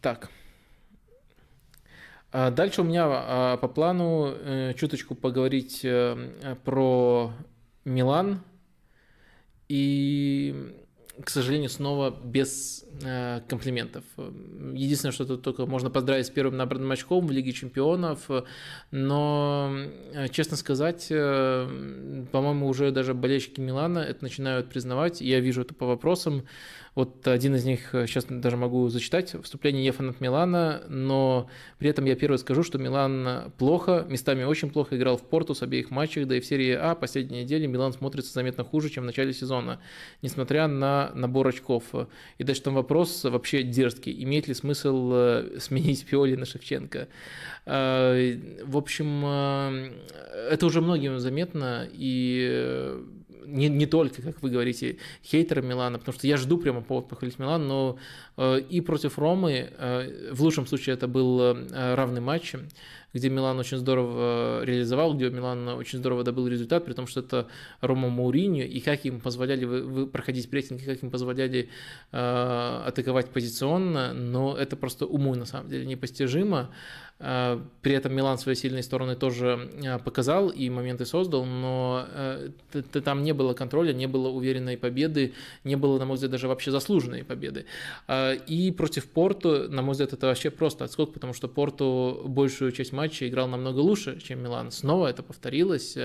Так. А, дальше у меня а, по плану э, чуточку поговорить э, про Милан. И, к сожалению, снова без э, комплиментов. Единственное, что тут только можно поздравить с первым набранным очком в Лиге Чемпионов. Но, честно сказать, по-моему, уже даже болельщики Милана это начинают признавать. Я вижу это по вопросам вот один из них э, сейчас даже могу зачитать. Вступление «Я фанат Милана», но при этом я первый скажу, что Милан плохо, местами очень плохо играл в Порту с обеих матчах, да и в серии А последней недели Милан смотрится заметно хуже, чем в начале сезона, несмотря на набор очков. И дальше там вопрос вообще дерзкий. Имеет ли смысл э, сменить Пиоли на Шевченко? А, в общем, э, это уже многим заметно, и не, не только, как вы говорите, хейтером Милана, потому что я жду прямо повод похвалить Милан, но э, и против Ромы, э, в лучшем случае это был э, равный матч, где Милан очень здорово э, реализовал, где Милан очень здорово добыл результат, при том, что это Рома Мауриньо, и как им позволяли вы, вы проходить прессинг, и как им позволяли э, атаковать позиционно, но это просто уму на самом деле непостижимо. Э, при этом Милан свои сильные стороны тоже э, показал и моменты создал, но э, там не было контроля, не было уверенной победы, не было, на мой взгляд, даже вообще заслуженной победы. И против Порту, на мой взгляд, это вообще просто отскок, потому что Порту большую часть матча играл намного лучше, чем Милан. Снова это повторилось.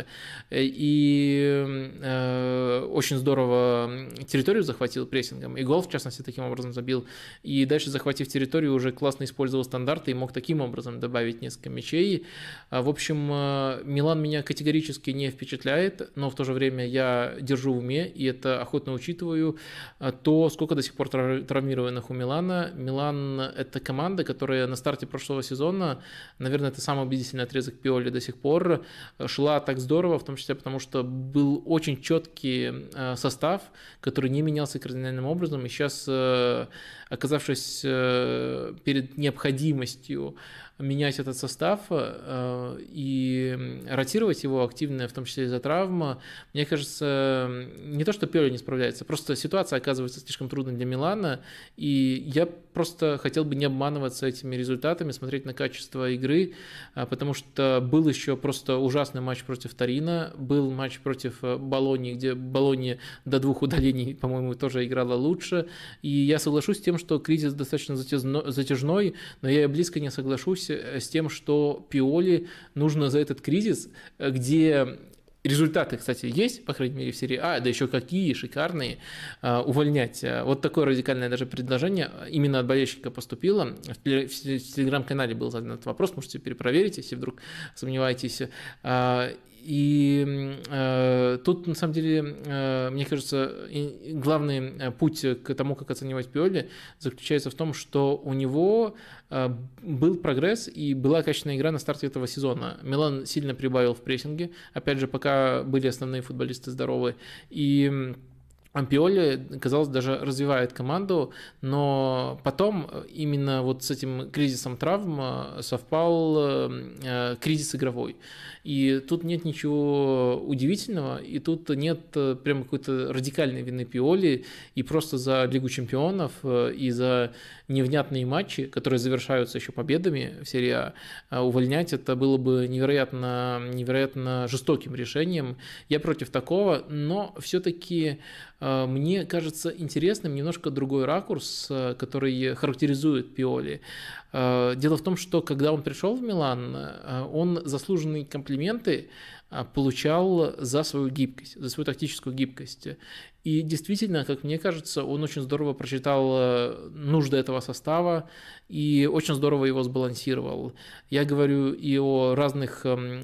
И очень здорово территорию захватил прессингом. И гол, в частности, таким образом забил. И дальше, захватив территорию, уже классно использовал стандарты и мог таким образом добавить несколько мячей. А, в общем, а, Милан меня категорически не впечатляет, но в то же время я держу в уме, и это охотно учитываю, а, то, сколько до сих пор травмированных у Милана. Милан – это команда, которая на старте прошлого сезона, наверное, это самый убедительный отрезок Пиоли до сих пор, шла так здорово, в том числе потому, что был очень четкий состав, который не менялся кардинальным образом, и сейчас, оказавшись перед необходимостью менять этот состав э, и ротировать его активно, в том числе из-за травмы, мне кажется, не то, что Пёля не справляется, просто ситуация оказывается слишком трудной для Милана, и я просто хотел бы не обманываться этими результатами, смотреть на качество игры, а, потому что был еще просто ужасный матч против Торино, был матч против э, Болонии, где Болония до двух удалений, по-моему, тоже играла лучше, и я соглашусь с тем, что кризис достаточно затяжной, но я и близко не соглашусь сталкиваемся э, с тем, что Пиоли нужно за этот кризис, э, где Результаты, кстати, есть, по крайней мере, в серии А, да еще какие шикарные, э, увольнять. Вот такое радикальное даже предложение именно от болельщика поступило. В телеграм-канале был задан этот вопрос, можете перепроверить, если вдруг сомневаетесь. И э, тут, на самом деле, э, мне кажется, и, главный э, путь к тому, как оценивать Пиоли, заключается в том, что у него э, был прогресс и была качественная игра на старте этого сезона. Милан сильно прибавил в прессинге, опять же, пока были основные футболисты здоровы. И Ампиоли, казалось, даже развивает команду, но потом э, именно вот с этим кризисом травм э, совпал э, кризис игровой. И тут нет ничего удивительного, и тут нет прям какой-то радикальной вины Пиоли, и просто за Лигу чемпионов и за невнятные матчи, которые завершаются еще победами в серии А, увольнять это было бы невероятно, невероятно жестоким решением. Я против такого, но все-таки Э, мне кажется интересным немножко другой ракурс, э, который характеризует Пиоли. Э, дело в том, что когда он пришел в Милан, он заслуженные комплименты получал за свою гибкость, за свою тактическую гибкость. И действительно, как мне кажется, он очень здорово прочитал нужды этого состава и очень здорово его сбалансировал. Я говорю и о разных эм,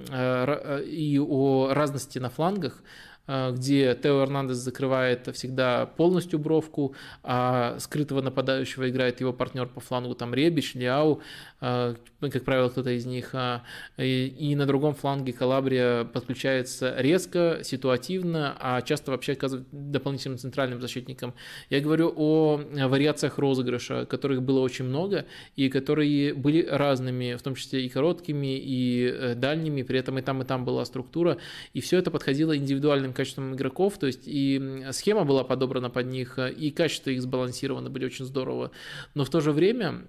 и о разности на флангах, Э, где Тео Эрнандес закрывает всегда полностью бровку, а скрытого нападающего играет его партнер по флангу, там Ребич, Лиау, э, ну, как правило, кто-то из них. А, и на другом фланге Калабрия подключается резко, ситуативно, а часто вообще оказывает дополнительным центральным защитником. Я говорю о э, вариациях розыгрыша, которых было очень много, и которые были разными, в том числе и короткими, и дальними, при этом и там, и там была структура, и все это подходило индивидуальным качеством игроков, то есть и схема была подобрана под них, и качество их сбалансировано были очень здорово, но в то же время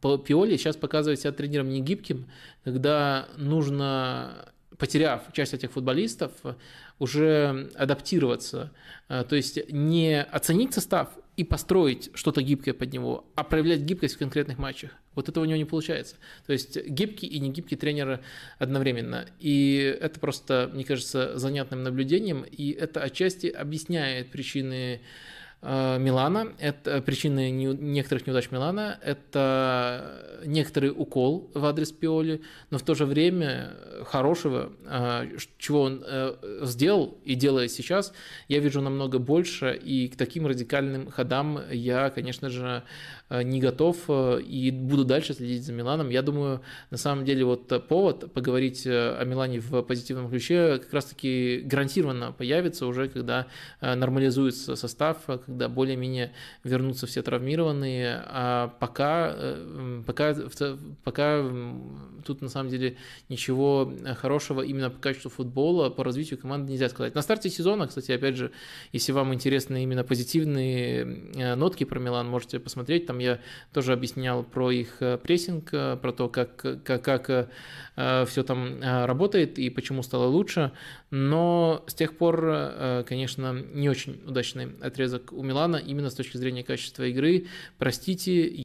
Пиоли сейчас показывает себя тренером негибким, когда нужно потеряв часть этих футболистов, уже адаптироваться. Э, то есть не оценить состав и построить что-то гибкое под него, а проявлять гибкость в конкретных матчах. Вот этого у него не получается. То есть гибкий и негибкий тренер одновременно. И это просто, мне кажется, занятным наблюдением. И это отчасти объясняет причины Э, Милана, это причины не, некоторых неудач Милана, это некоторый укол в адрес Пиоли, но в то же время хорошего, э, чего он э, сделал и делает сейчас, я вижу намного больше, и к таким радикальным ходам я, конечно же, не готов и буду дальше следить за Миланом. Я думаю, на самом деле вот повод поговорить о Милане в позитивном ключе как раз-таки гарантированно появится уже, когда нормализуется состав, когда более-менее вернутся все травмированные, а пока, э, пока, пока тут на самом деле ничего э, хорошего именно по качеству футбола, по развитию команды нельзя сказать. На старте сезона, кстати, опять же, если вам интересны именно позитивные э, нотки про Милан, можете посмотреть, там я тоже объяснял про их прессинг, про то, как, как, как все там работает и почему стало лучше, но с тех пор, конечно, не очень удачный отрезок у Милана именно с точки зрения качества игры. Простите,